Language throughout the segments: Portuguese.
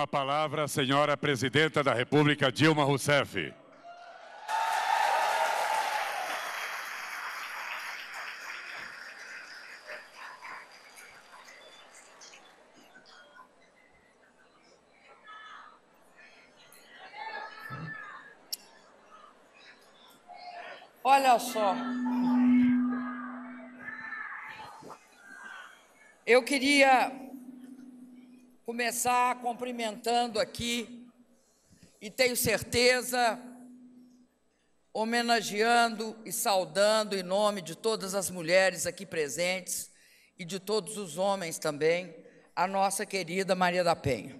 a palavra, a senhora presidenta da República, Dilma Rousseff. Olha só. Eu queria começar cumprimentando aqui e tenho certeza homenageando e saudando em nome de todas as mulheres aqui presentes e de todos os homens também, a nossa querida Maria da Penha.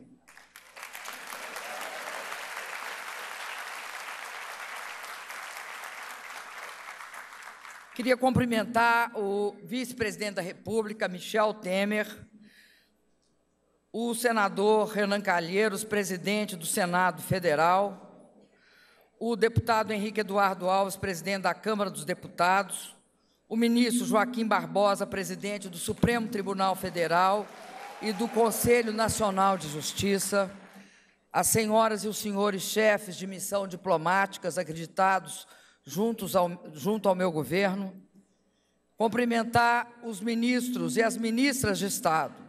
Queria cumprimentar o vice-presidente da República, Michel Temer, o senador Renan Calheiros, presidente do Senado Federal, o deputado Henrique Eduardo Alves, presidente da Câmara dos Deputados, o ministro Joaquim Barbosa, presidente do Supremo Tribunal Federal e do Conselho Nacional de Justiça, as senhoras e os senhores chefes de missão diplomáticas acreditados juntos ao, junto ao meu governo, cumprimentar os ministros e as ministras de Estado,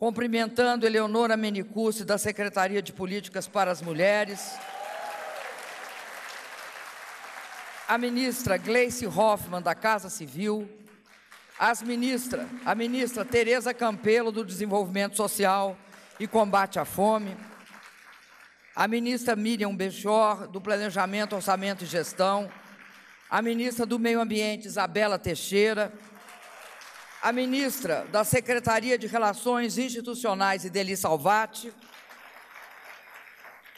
cumprimentando Eleonora Menicucci da Secretaria de Políticas para as Mulheres, a ministra Gleice Hoffmann, da Casa Civil, as ministra, a ministra Tereza Campelo, do Desenvolvimento Social e Combate à Fome, a ministra Miriam Bechor, do Planejamento, Orçamento e Gestão, a ministra do Meio Ambiente, Isabela Teixeira, a ministra da Secretaria de Relações Institucionais, Ideli Salvati,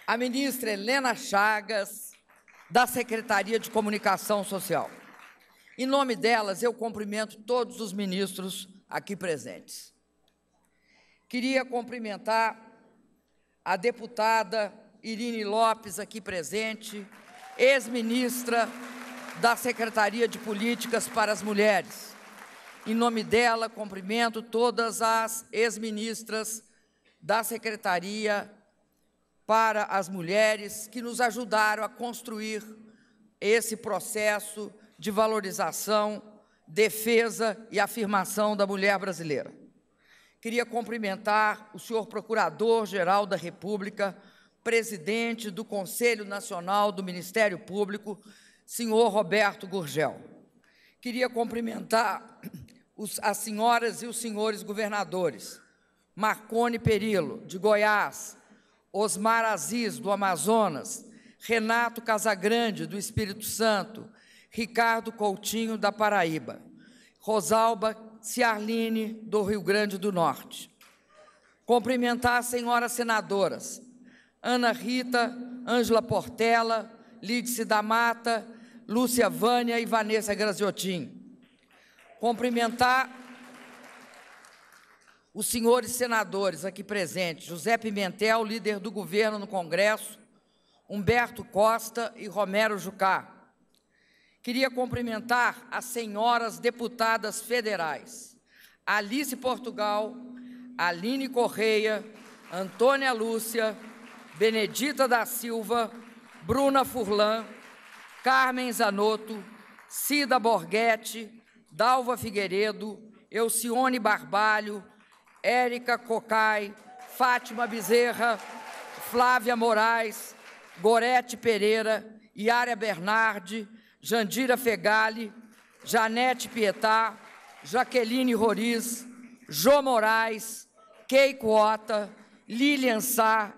a ministra Helena Chagas, da Secretaria de Comunicação Social. Em nome delas, eu cumprimento todos os ministros aqui presentes. Queria cumprimentar a deputada Irine Lopes, aqui presente, ex-ministra da Secretaria de Políticas para as Mulheres em nome dela, cumprimento todas as ex-ministras da Secretaria para as Mulheres que nos ajudaram a construir esse processo de valorização, defesa e afirmação da mulher brasileira. Queria cumprimentar o senhor Procurador-Geral da República, presidente do Conselho Nacional do Ministério Público, senhor Roberto Gurgel. Queria cumprimentar os, as senhoras e os senhores governadores, Marconi Perillo, de Goiás, Osmar Aziz, do Amazonas, Renato Casagrande, do Espírito Santo, Ricardo Coutinho, da Paraíba, Rosalba Ciarline, do Rio Grande do Norte. Cumprimentar as senhoras senadoras, Ana Rita, Ângela Portela, Lídice da Mata, Lúcia Vânia e Vanessa Graziotin cumprimentar os senhores senadores aqui presentes, José Pimentel, líder do governo no Congresso, Humberto Costa e Romero Jucá. Queria cumprimentar as senhoras deputadas federais, Alice Portugal, Aline Correia, Antônia Lúcia, Benedita da Silva, Bruna Furlan, Carmen Zanotto, Cida Borghetti, Dalva Figueiredo, Elcione Barbalho, Érica Cocai, Fátima Bezerra, Flávia Moraes, Gorete Pereira, Yara Bernardi, Jandira Fegali, Janete Pietá, Jaqueline Roriz, Jô Moraes, Keiko Ota, Lilian Sá,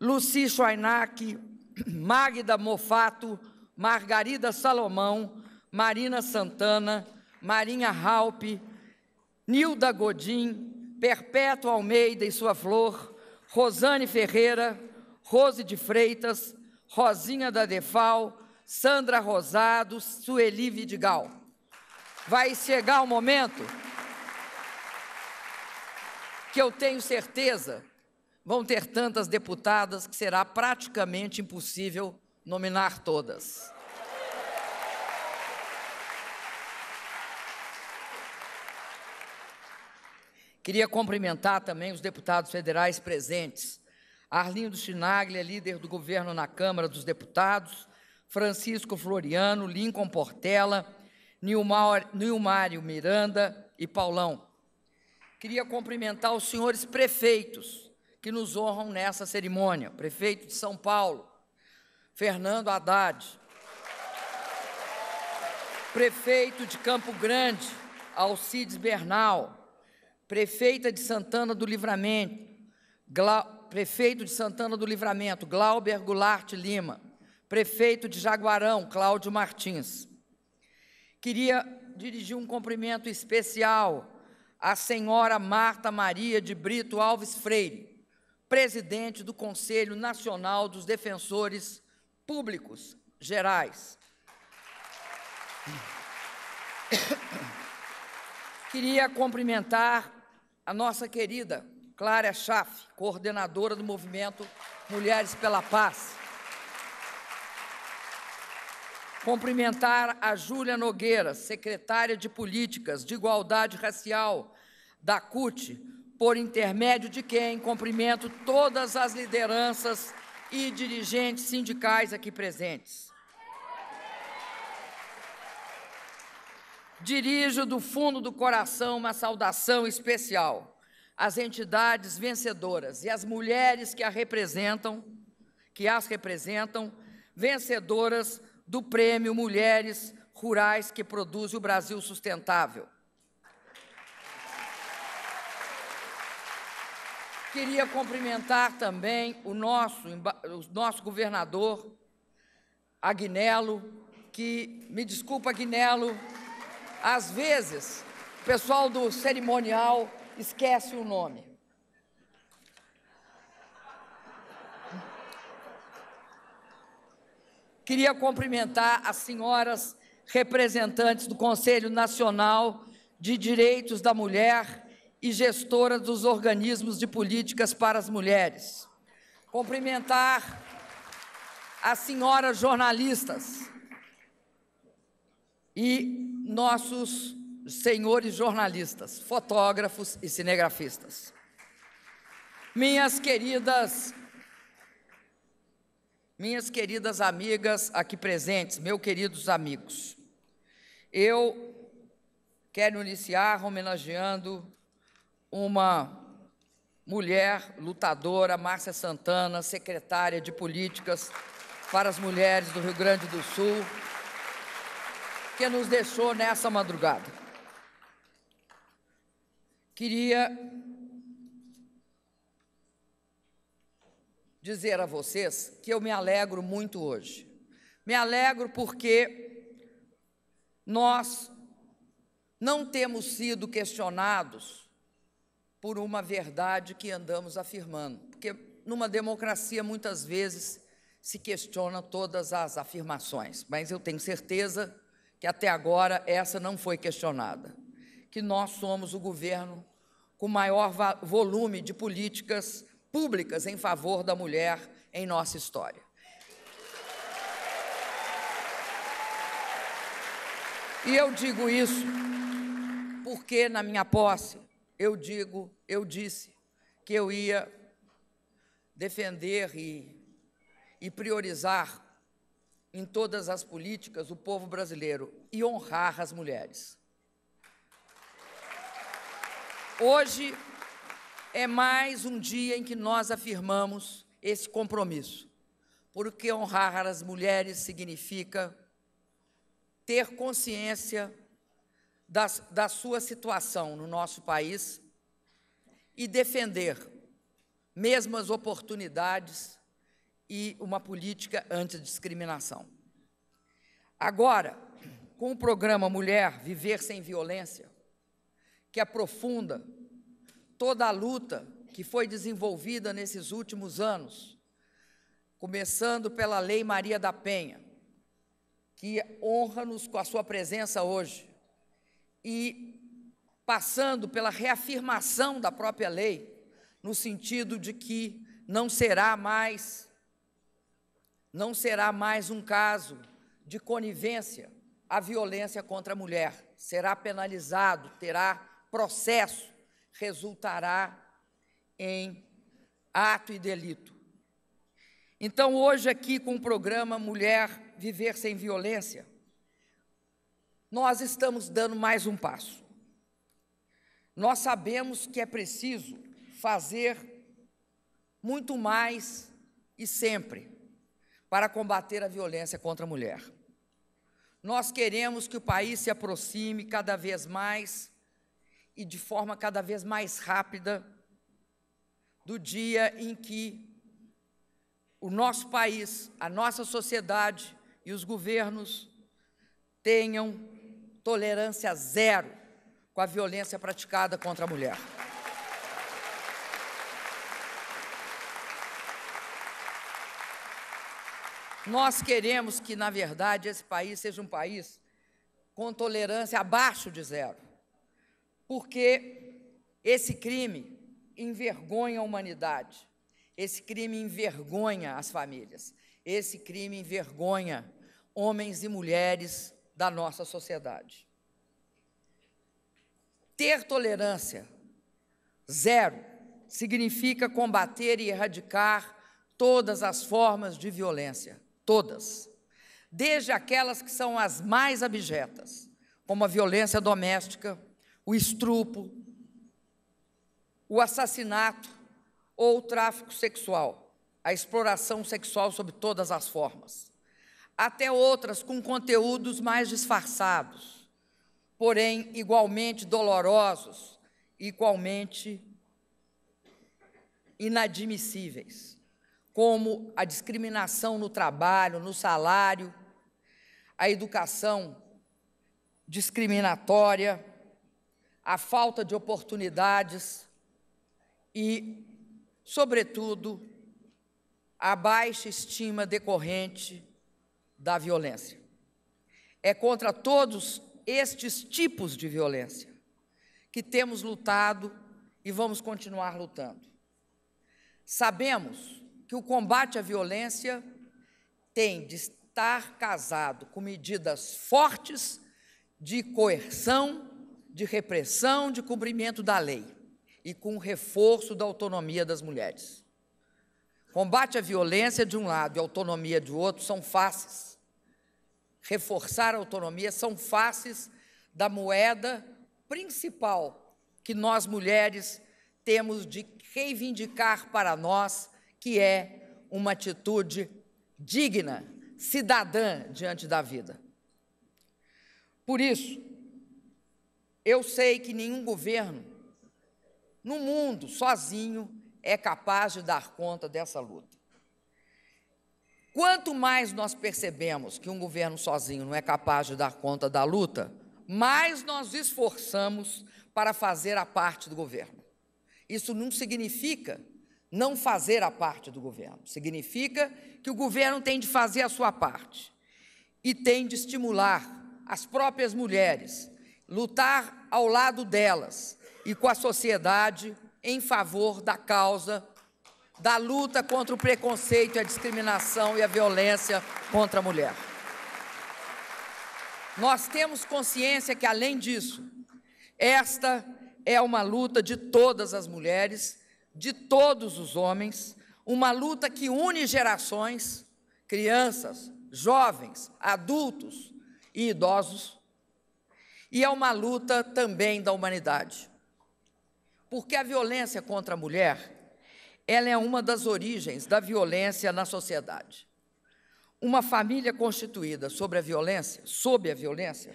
Luci Schweinach, Magda Mofato, Margarida Salomão, Marina Santana, Marinha Halpe, Nilda Godin, Perpétua Almeida e sua flor, Rosane Ferreira, Rose de Freitas, Rosinha da Defal, Sandra Rosado, Sueli Vidigal. Vai chegar o momento que eu tenho certeza vão ter tantas deputadas que será praticamente impossível nominar todas. Queria cumprimentar também os deputados federais presentes. Arlindo Chinaglia, líder do governo na Câmara dos Deputados, Francisco Floriano, Lincoln Portela, Nilmário Miranda e Paulão. Queria cumprimentar os senhores prefeitos que nos honram nessa cerimônia. Prefeito de São Paulo, Fernando Haddad. Prefeito de Campo Grande, Alcides Bernal prefeita de Santana do Livramento, Gla, prefeito de Santana do Livramento, Glauber Goulart Lima, prefeito de Jaguarão, Cláudio Martins. Queria dirigir um cumprimento especial à senhora Marta Maria de Brito Alves Freire, presidente do Conselho Nacional dos Defensores Públicos Gerais. Queria cumprimentar a nossa querida Clara Schaff, coordenadora do movimento Mulheres pela Paz. Cumprimentar a Júlia Nogueira, secretária de Políticas de Igualdade Racial da CUT, por intermédio de quem cumprimento todas as lideranças e dirigentes sindicais aqui presentes. dirijo do fundo do coração uma saudação especial às entidades vencedoras e às mulheres que a representam, que as representam, vencedoras do prêmio Mulheres Rurais que Produz o Brasil Sustentável. Queria cumprimentar também o nosso, o nosso governador, Agnello, que, me desculpa, Agnello, às vezes, o pessoal do cerimonial esquece o nome. Queria cumprimentar as senhoras representantes do Conselho Nacional de Direitos da Mulher e gestora dos organismos de políticas para as mulheres. Cumprimentar as senhoras jornalistas e nossos senhores jornalistas, fotógrafos e cinegrafistas. Minhas queridas, minhas queridas amigas aqui presentes, meus queridos amigos, eu quero iniciar homenageando uma mulher lutadora, Márcia Santana, secretária de Políticas para as Mulheres do Rio Grande do Sul que nos deixou nessa madrugada. Queria dizer a vocês que eu me alegro muito hoje. Me alegro porque nós não temos sido questionados por uma verdade que andamos afirmando, porque numa democracia muitas vezes se questiona todas as afirmações, mas eu tenho certeza que até agora essa não foi questionada, que nós somos o governo com maior volume de políticas públicas em favor da mulher em nossa história. E eu digo isso porque na minha posse eu digo, eu disse que eu ia defender e, e priorizar em todas as políticas o povo brasileiro e honrar as mulheres. Hoje é mais um dia em que nós afirmamos esse compromisso, porque honrar as mulheres significa ter consciência da, da sua situação no nosso país e defender mesmas oportunidades e uma política antidiscriminação. Agora, com o programa Mulher Viver Sem Violência, que aprofunda toda a luta que foi desenvolvida nesses últimos anos, começando pela Lei Maria da Penha, que honra-nos com a sua presença hoje, e passando pela reafirmação da própria lei, no sentido de que não será mais não será mais um caso de conivência à violência contra a mulher. Será penalizado, terá processo, resultará em ato e delito. Então, hoje, aqui com o programa Mulher Viver Sem Violência, nós estamos dando mais um passo. Nós sabemos que é preciso fazer muito mais e sempre para combater a violência contra a mulher. Nós queremos que o país se aproxime cada vez mais e de forma cada vez mais rápida do dia em que o nosso país, a nossa sociedade e os governos tenham tolerância zero com a violência praticada contra a mulher. Nós queremos que, na verdade, esse país seja um país com tolerância abaixo de zero, porque esse crime envergonha a humanidade, esse crime envergonha as famílias, esse crime envergonha homens e mulheres da nossa sociedade. Ter tolerância zero significa combater e erradicar todas as formas de violência todas, desde aquelas que são as mais abjetas, como a violência doméstica, o estrupo, o assassinato ou o tráfico sexual, a exploração sexual sob todas as formas, até outras com conteúdos mais disfarçados, porém igualmente dolorosos, igualmente inadmissíveis como a discriminação no trabalho, no salário, a educação discriminatória, a falta de oportunidades e, sobretudo, a baixa estima decorrente da violência. É contra todos estes tipos de violência que temos lutado e vamos continuar lutando. Sabemos que o combate à violência tem de estar casado com medidas fortes de coerção, de repressão, de cumprimento da lei e com o reforço da autonomia das mulheres. Combate à violência de um lado e autonomia de outro são faces. Reforçar a autonomia são faces da moeda principal que nós mulheres temos de reivindicar para nós que é uma atitude digna, cidadã diante da vida. Por isso, eu sei que nenhum governo no mundo sozinho é capaz de dar conta dessa luta. Quanto mais nós percebemos que um governo sozinho não é capaz de dar conta da luta, mais nós esforçamos para fazer a parte do governo. Isso não significa não fazer a parte do governo. Significa que o governo tem de fazer a sua parte e tem de estimular as próprias mulheres, lutar ao lado delas e com a sociedade em favor da causa da luta contra o preconceito, a discriminação e a violência contra a mulher. Nós temos consciência que, além disso, esta é uma luta de todas as mulheres de todos os homens, uma luta que une gerações, crianças, jovens, adultos e idosos, e é uma luta também da humanidade. Porque a violência contra a mulher, ela é uma das origens da violência na sociedade. Uma família constituída sobre a violência, sob a violência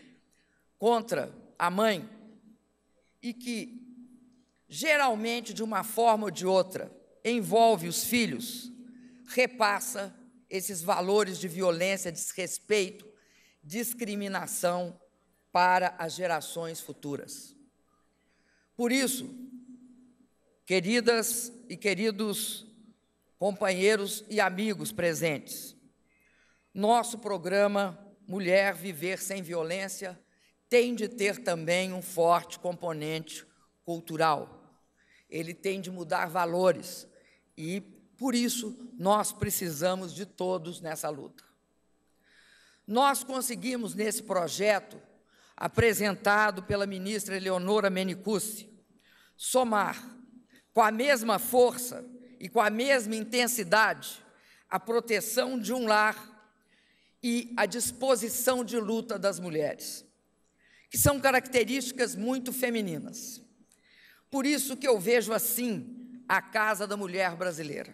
contra a mãe e que geralmente de uma forma ou de outra, envolve os filhos, repassa esses valores de violência, desrespeito, discriminação para as gerações futuras. Por isso, queridas e queridos companheiros e amigos presentes, nosso programa Mulher Viver Sem Violência tem de ter também um forte componente cultural ele tem de mudar valores. E por isso nós precisamos de todos nessa luta. Nós conseguimos nesse projeto apresentado pela ministra Eleonora Menicucci somar com a mesma força e com a mesma intensidade a proteção de um lar e a disposição de luta das mulheres, que são características muito femininas. Por isso que eu vejo assim a casa da mulher brasileira.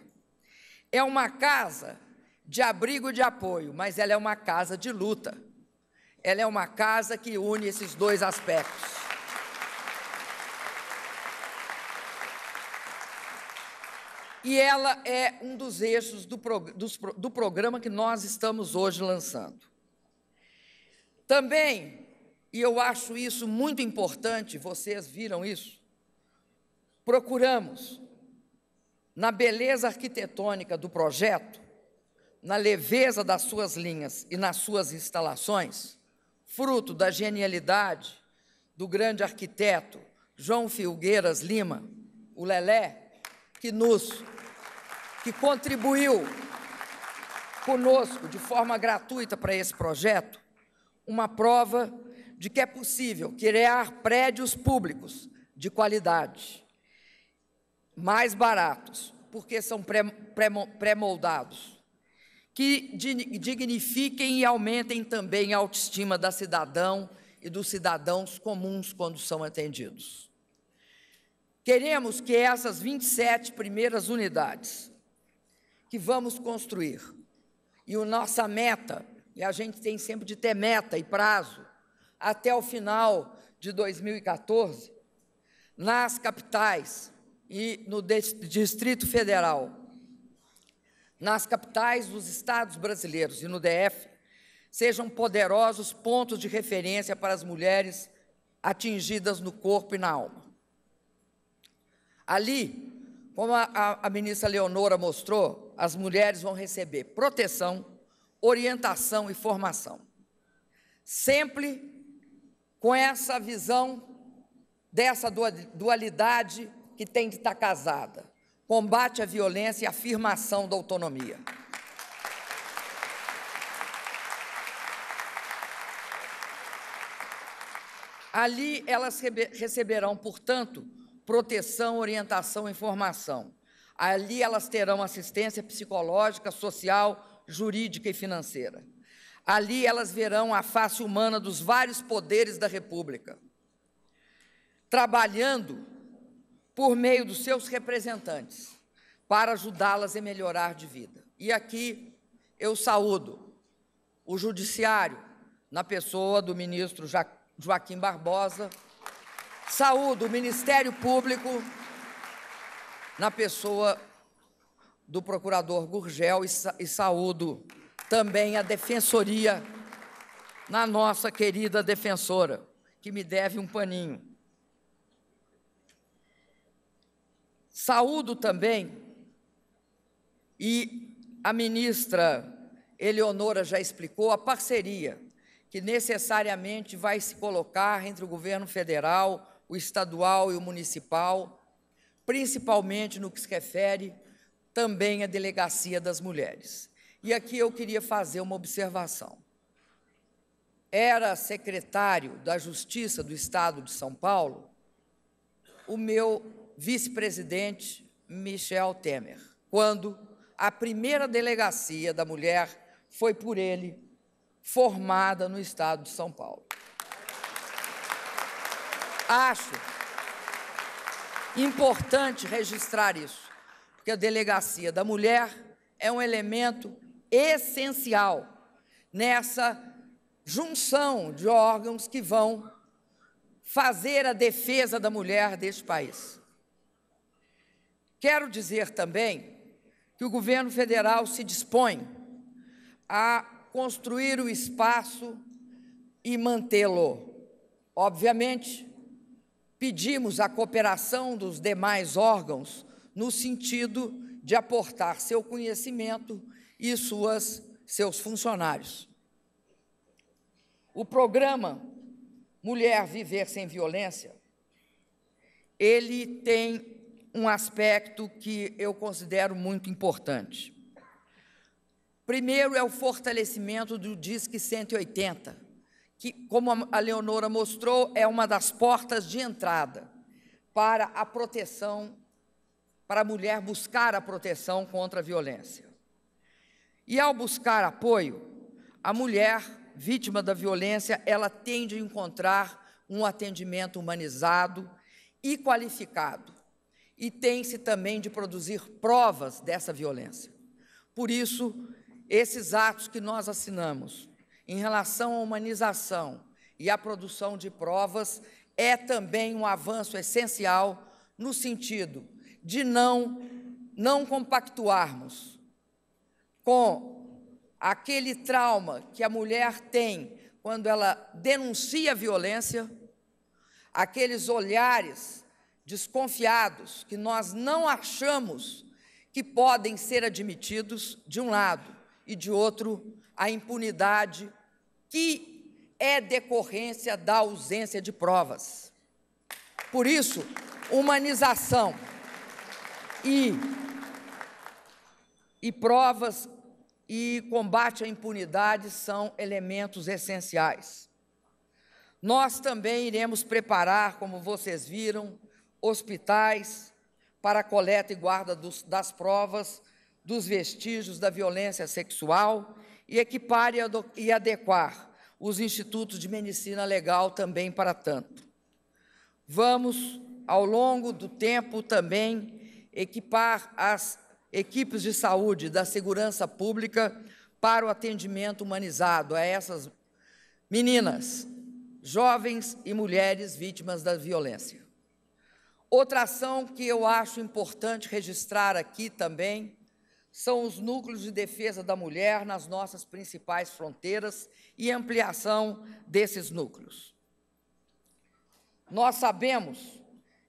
É uma casa de abrigo e de apoio, mas ela é uma casa de luta. Ela é uma casa que une esses dois aspectos. E ela é um dos eixos do, prog do programa que nós estamos hoje lançando. Também, e eu acho isso muito importante, vocês viram isso, procuramos, na beleza arquitetônica do projeto, na leveza das suas linhas e nas suas instalações, fruto da genialidade do grande arquiteto João Filgueiras Lima, o Lelé, que nos que contribuiu conosco de forma gratuita para esse projeto, uma prova de que é possível criar prédios públicos de qualidade, mais baratos, porque são pré-moldados, que dignifiquem e aumentem também a autoestima da cidadão e dos cidadãos comuns quando são atendidos. Queremos que essas 27 primeiras unidades que vamos construir, e a nossa meta, e a gente tem sempre de ter meta e prazo, até o final de 2014, nas capitais, e no Distrito Federal. Nas capitais dos estados brasileiros e no DF, sejam poderosos pontos de referência para as mulheres atingidas no corpo e na alma. Ali, como a, a, ministra Leonora mostrou, as mulheres vão receber proteção, orientação e formação. Sempre com essa visão dessa dualidade que tem de estar casada. Combate à violência e afirmação da autonomia. Ali elas receberão, portanto, proteção, orientação e informação. Ali elas terão assistência psicológica, social, jurídica e financeira. Ali elas verão a face humana dos vários poderes da República. Trabalhando por meio dos seus representantes, para ajudá-las a melhorar de vida. E aqui eu saúdo o Judiciário, na pessoa do ministro Joaquim Barbosa, saúdo o Ministério Público, na pessoa do procurador Gurgel, e, e saúdo também a Defensoria, na nossa querida defensora, que me deve um paninho. Saúdo também, e a ministra Eleonora já explicou, a parceria que necessariamente vai se colocar entre o governo federal, o estadual e o municipal, principalmente no que se refere também à delegacia das mulheres. E aqui eu queria fazer uma observação. Era secretário da Justiça do Estado de São Paulo o meu vice-presidente Michel Temer, quando a primeira delegacia da mulher foi por ele formada no estado de São Paulo. Acho importante registrar isso, porque a delegacia da mulher é um elemento essencial nessa junção de órgãos que vão fazer a defesa da mulher deste país. Quero dizer também que o governo federal se dispõe a construir o espaço e mantê-lo. Obviamente, pedimos a cooperação dos demais órgãos no sentido de aportar seu conhecimento e suas, seus funcionários. O programa Mulher Viver Sem Violência, ele tem um aspecto que eu considero muito importante. Primeiro é o fortalecimento do Disque 180, que, como a Leonora mostrou, é uma das portas de entrada para a proteção, para a mulher buscar a proteção contra a violência. E ao buscar apoio, a mulher vítima da violência, ela tende a encontrar um atendimento humanizado e qualificado e tem-se também de produzir provas dessa violência. Por isso, esses atos que nós assinamos em relação à humanização e à produção de provas é também um avanço essencial no sentido de não não compactuarmos com aquele trauma que a mulher tem quando ela denuncia a violência, aqueles olhares desconfiados, que nós não achamos que podem ser admitidos, de um lado, e de outro, a impunidade que é decorrência da ausência de provas. Por isso, humanização e, e provas e combate à impunidade são elementos essenciais. Nós também iremos preparar, como vocês viram, hospitais, para a coleta e guarda dos, das provas, dos vestígios da violência sexual e equipar e, e adequar os institutos de medicina legal também para tanto. Vamos, ao longo do tempo, também equipar as equipes de saúde da segurança pública para o atendimento humanizado a essas meninas, jovens e mulheres vítimas da violência. Outra ação que eu acho importante registrar aqui também são os núcleos de defesa da mulher nas nossas principais fronteiras e ampliação desses núcleos. Nós sabemos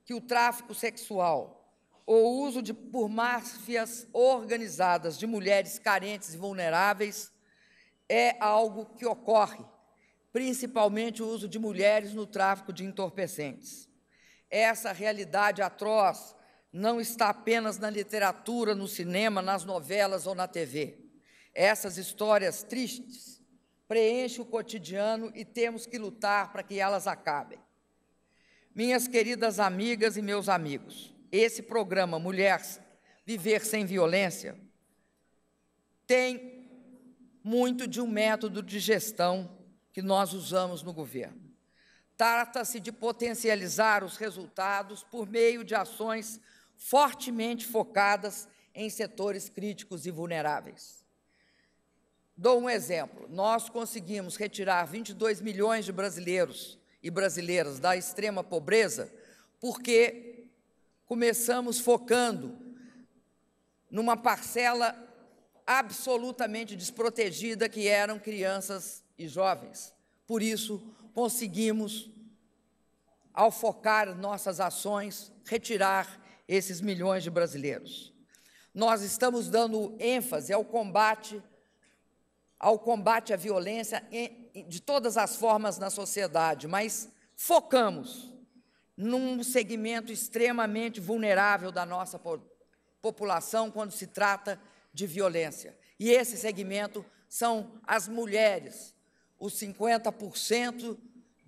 que o tráfico sexual ou o uso de, por máfias organizadas de mulheres carentes e vulneráveis é algo que ocorre, principalmente o uso de mulheres no tráfico de entorpecentes. Essa realidade atroz não está apenas na literatura, no cinema, nas novelas ou na TV. Essas histórias tristes preenchem o cotidiano e temos que lutar para que elas acabem. Minhas queridas amigas e meus amigos, esse programa Mulheres Viver Sem Violência tem muito de um método de gestão que nós usamos no governo. Trata-se de potencializar os resultados por meio de ações fortemente focadas em setores críticos e vulneráveis. Dou um exemplo: nós conseguimos retirar 22 milhões de brasileiros e brasileiras da extrema pobreza porque começamos focando numa parcela absolutamente desprotegida que eram crianças e jovens. Por isso, conseguimos ao focar nossas ações, retirar esses milhões de brasileiros. Nós estamos dando ênfase ao combate ao combate à violência de todas as formas na sociedade, mas focamos num segmento extremamente vulnerável da nossa população quando se trata de violência. E esse segmento são as mulheres, os 50%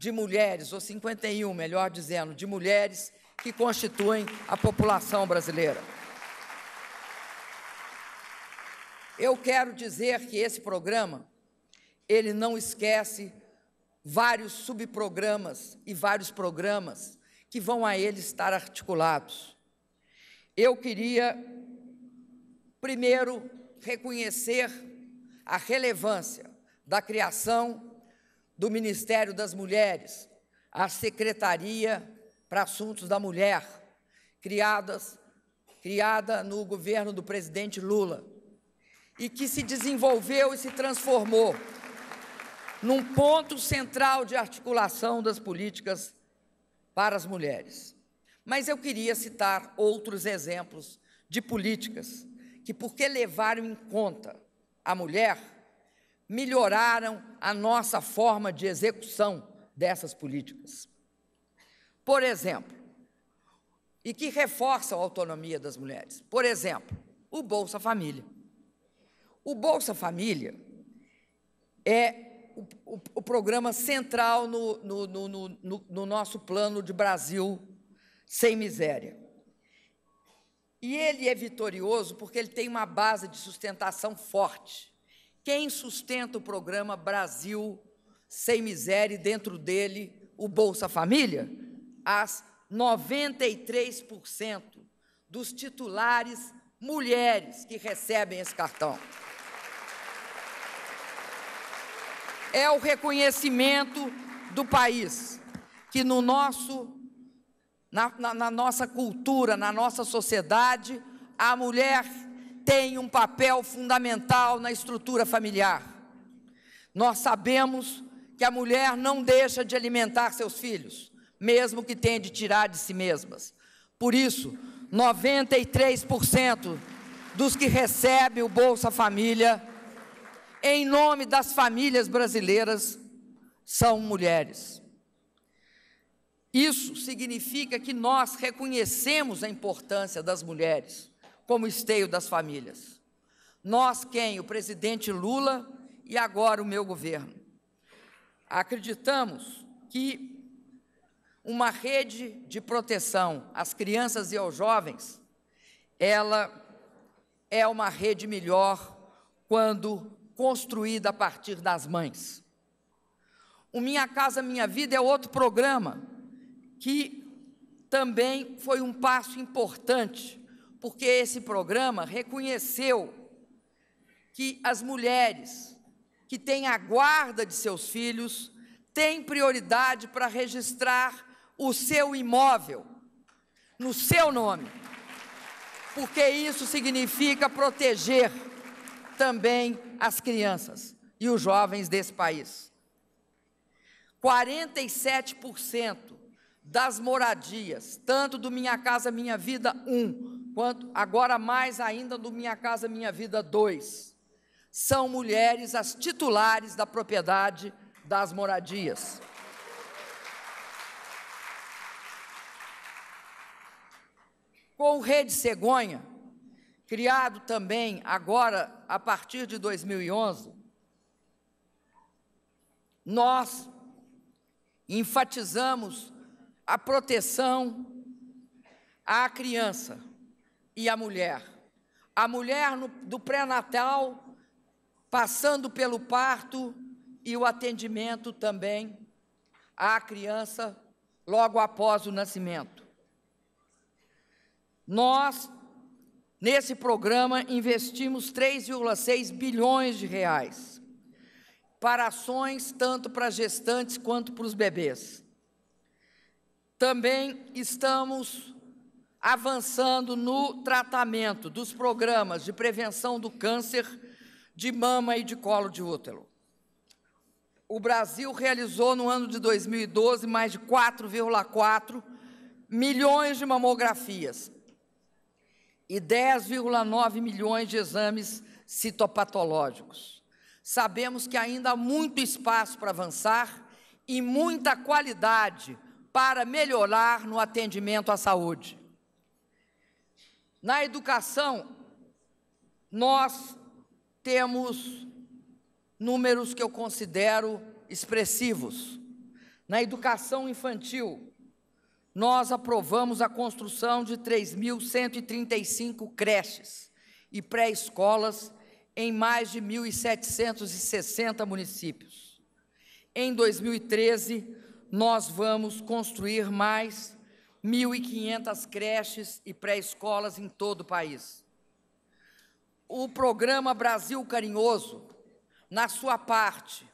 de mulheres, ou 51, melhor dizendo, de mulheres que constituem a população brasileira. Eu quero dizer que esse programa ele não esquece vários subprogramas e vários programas que vão a ele estar articulados. Eu queria primeiro reconhecer a relevância da criação do Ministério das Mulheres, a Secretaria para Assuntos da Mulher, criadas, criada no governo do presidente Lula, e que se desenvolveu e se transformou num ponto central de articulação das políticas para as mulheres. Mas eu queria citar outros exemplos de políticas que, porque levaram em conta a mulher, melhoraram a nossa forma de execução dessas políticas. Por exemplo, e que reforçam a autonomia das mulheres. Por exemplo, o Bolsa Família. O Bolsa Família é o, o, o programa central no, no, no, no nosso plano de Brasil sem miséria. E ele é vitorioso porque ele tem uma base de sustentação forte. Quem sustenta o programa Brasil Sem Miséria e dentro dele o Bolsa Família? As 93% dos titulares mulheres que recebem esse cartão. É o reconhecimento do país que no nosso na, na, na nossa cultura, na nossa sociedade, a mulher tem um papel fundamental na estrutura familiar. Nós sabemos que a mulher não deixa de alimentar seus filhos, mesmo que tenha de tirar de si mesmas. Por isso, 93% dos que recebem o Bolsa Família, em nome das famílias brasileiras, são mulheres. Isso significa que nós reconhecemos a importância das mulheres como esteio das famílias. Nós quem? O presidente Lula e agora o meu governo. Acreditamos que uma rede de proteção às crianças e aos jovens, ela é uma rede melhor quando construída a partir das mães. O Minha Casa Minha Vida é outro programa que também foi um passo importante porque esse programa reconheceu que as mulheres que têm a guarda de seus filhos têm prioridade para registrar o seu imóvel no seu nome, porque isso significa proteger também as crianças e os jovens desse país. 47% das moradias, tanto do Minha Casa Minha Vida 1 quanto agora mais ainda no Minha Casa Minha Vida 2. São mulheres as titulares da propriedade das moradias. Com o Rede Cegonha, criado também agora a partir de 2011, nós enfatizamos a proteção à criança e a mulher. A mulher no, do pré-natal, passando pelo parto e o atendimento também à criança logo após o nascimento. Nós, nesse programa, investimos 3,6 bilhões de reais para ações tanto para gestantes quanto para os bebês. Também estamos avançando no tratamento dos programas de prevenção do câncer de mama e de colo de útero. O Brasil realizou no ano de 2012 mais de 4,4 milhões de mamografias e 10,9 milhões de exames citopatológicos. Sabemos que ainda há muito espaço para avançar e muita qualidade para melhorar no atendimento à saúde. Na educação, nós temos números que eu considero expressivos. Na educação infantil, nós aprovamos a construção de 3.135 creches e pré-escolas em mais de 1.760 municípios. Em 2013, nós vamos construir mais 1.500 creches e pré-escolas em todo o país. O programa Brasil Carinhoso, na sua parte,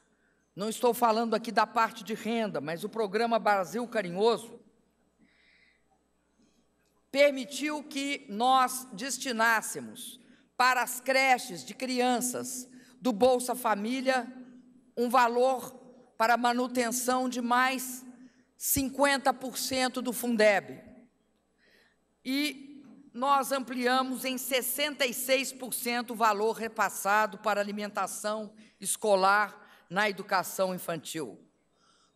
não estou falando aqui da parte de renda, mas o programa Brasil Carinhoso permitiu que nós destinássemos para as creches de crianças do Bolsa Família um valor para manutenção de mais 50% do Fundeb. E nós ampliamos em 66% o valor repassado para alimentação escolar na educação infantil.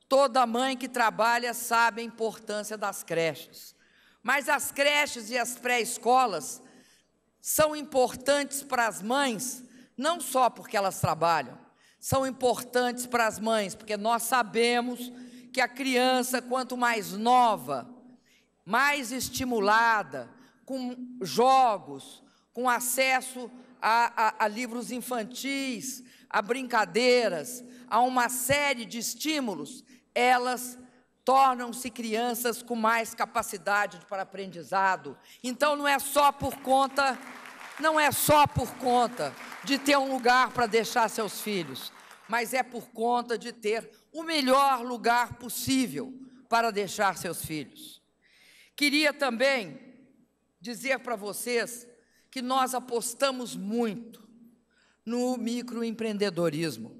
Toda mãe que trabalha sabe a importância das creches. Mas as creches e as pré-escolas são importantes para as mães, não só porque elas trabalham, são importantes para as mães, porque nós sabemos que a criança, quanto mais nova, mais estimulada, com jogos, com acesso a, a, a livros infantis, a brincadeiras, a uma série de estímulos, elas tornam-se crianças com mais capacidade para aprendizado. Então não é só por conta, não é só por conta de ter um lugar para deixar seus filhos, mas é por conta de ter o melhor lugar possível para deixar seus filhos. Queria também dizer para vocês que nós apostamos muito no microempreendedorismo.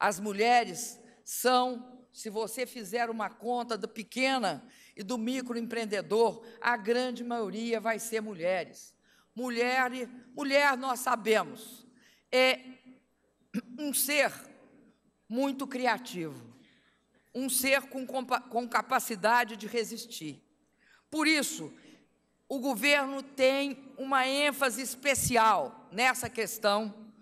As mulheres são, se você fizer uma conta do pequena e do microempreendedor, a grande maioria vai ser mulheres. Mulher, mulher nós sabemos, é um ser muito criativo, um ser com, com capacidade de resistir. Por isso, o governo tem uma ênfase especial nessa questão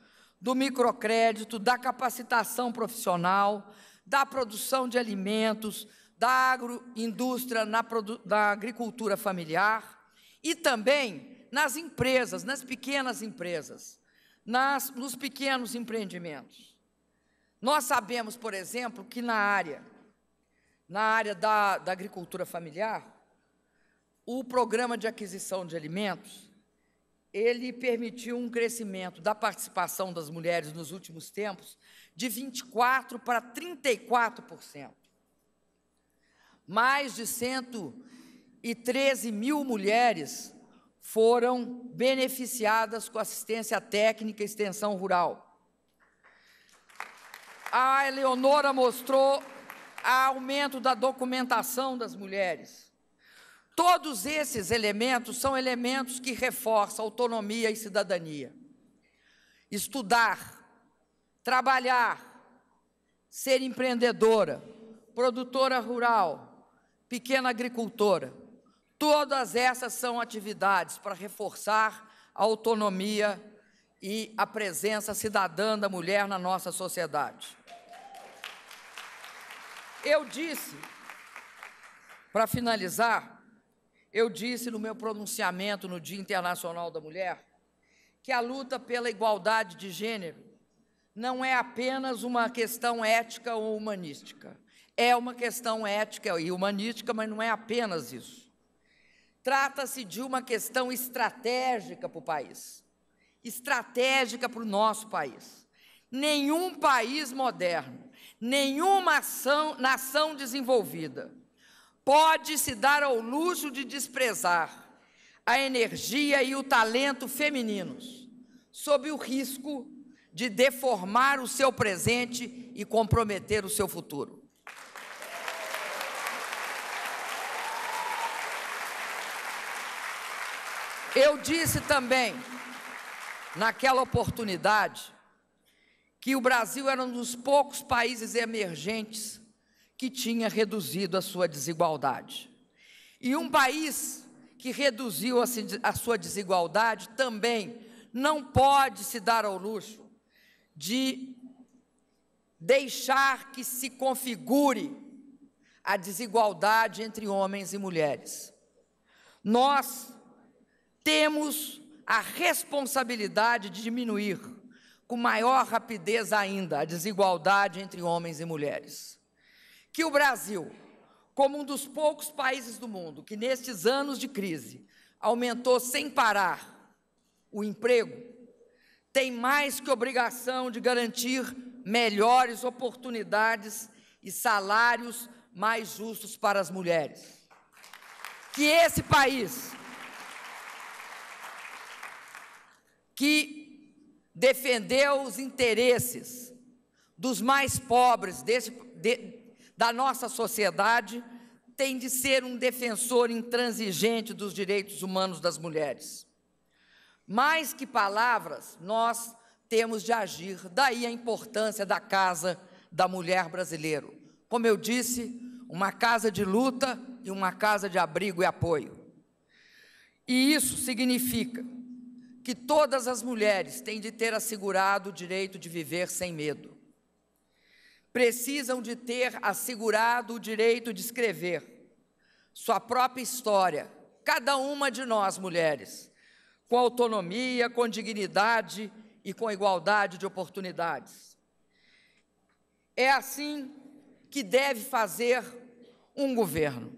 do microcrédito, da capacitação profissional, da produção de alimentos, da agroindústria na, da agricultura familiar e também nas empresas, nas pequenas empresas, nas, nos pequenos empreendimentos. Nós sabemos, por exemplo, que na área, na área da, da agricultura familiar, o programa de aquisição de alimentos, ele permitiu um crescimento da participação das mulheres nos últimos tempos de 24 para 34%. Mais de 113 mil mulheres foram beneficiadas com assistência técnica e extensão rural a Eleonora mostrou aumento da documentação das mulheres. Todos esses elementos são elementos que reforçam autonomia e cidadania. Estudar, trabalhar, ser empreendedora, produtora rural, pequena agricultora, todas essas são atividades para reforçar a autonomia e a presença cidadã da mulher na nossa sociedade. Eu disse, para finalizar, eu disse no meu pronunciamento no Dia Internacional da Mulher que a luta pela igualdade de gênero não é apenas uma questão ética ou humanística. É uma questão ética e humanística, mas não é apenas isso. Trata-se de uma questão estratégica para o país, estratégica para o nosso país. Nenhum país moderno Nenhuma ação, nação desenvolvida pode se dar ao luxo de desprezar a energia e o talento femininos, sob o risco de deformar o seu presente e comprometer o seu futuro. Eu disse também, naquela oportunidade, que o Brasil era um dos poucos países emergentes que tinha reduzido a sua desigualdade. E um país que reduziu a sua desigualdade também não pode se dar ao luxo de deixar que se configure a desigualdade entre homens e mulheres. Nós temos a responsabilidade de diminuir com maior rapidez ainda a desigualdade entre homens e mulheres. Que o Brasil, como um dos poucos países do mundo que nestes anos de crise aumentou sem parar o emprego, tem mais que obrigação de garantir melhores oportunidades e salários mais justos para as mulheres. Que esse país, que defendeu os interesses dos mais pobres desse, de, da nossa sociedade, tem de ser um defensor intransigente dos direitos humanos das mulheres. Mais que palavras, nós temos de agir. Daí a importância da Casa da Mulher Brasileira. Como eu disse, uma casa de luta e uma casa de abrigo e apoio. E isso significa que todas as mulheres têm de ter assegurado o direito de viver sem medo. Precisam de ter assegurado o direito de escrever sua própria história, cada uma de nós mulheres, com autonomia, com dignidade e com igualdade de oportunidades. É assim que deve fazer um governo,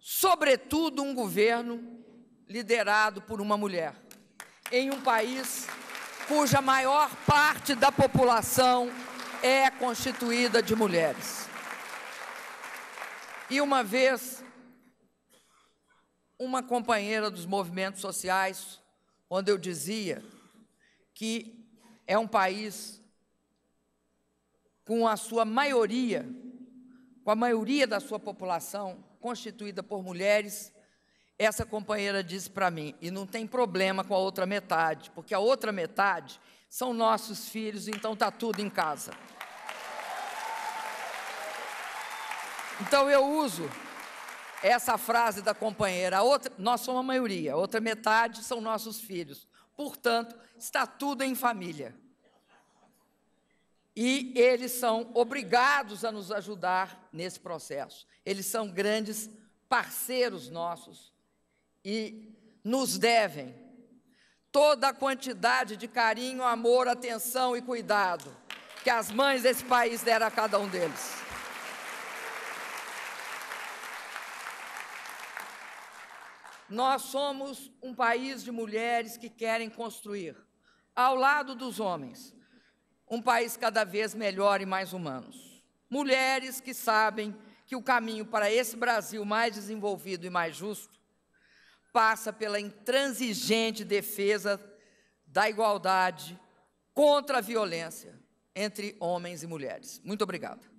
sobretudo um governo liderado por uma mulher em um país cuja maior parte da população é constituída de mulheres. E uma vez, uma companheira dos movimentos sociais, onde eu dizia que é um país com a sua maioria, com a maioria da sua população constituída por mulheres, essa companheira disse para mim, e não tem problema com a outra metade, porque a outra metade são nossos filhos, então está tudo em casa. Então eu uso essa frase da companheira. Outra, nós somos a maioria, a outra metade são nossos filhos. Portanto, está tudo em família. E eles são obrigados a nos ajudar nesse processo. Eles são grandes parceiros nossos e nos devem toda a quantidade de carinho, amor, atenção e cuidado que as mães desse país deram a cada um deles. Nós somos um país de mulheres que querem construir, ao lado dos homens, um país cada vez melhor e mais humanos. Mulheres que sabem que o caminho para esse Brasil mais desenvolvido e mais justo passa pela intransigente defesa da igualdade contra a violência entre homens e mulheres. Muito obrigado.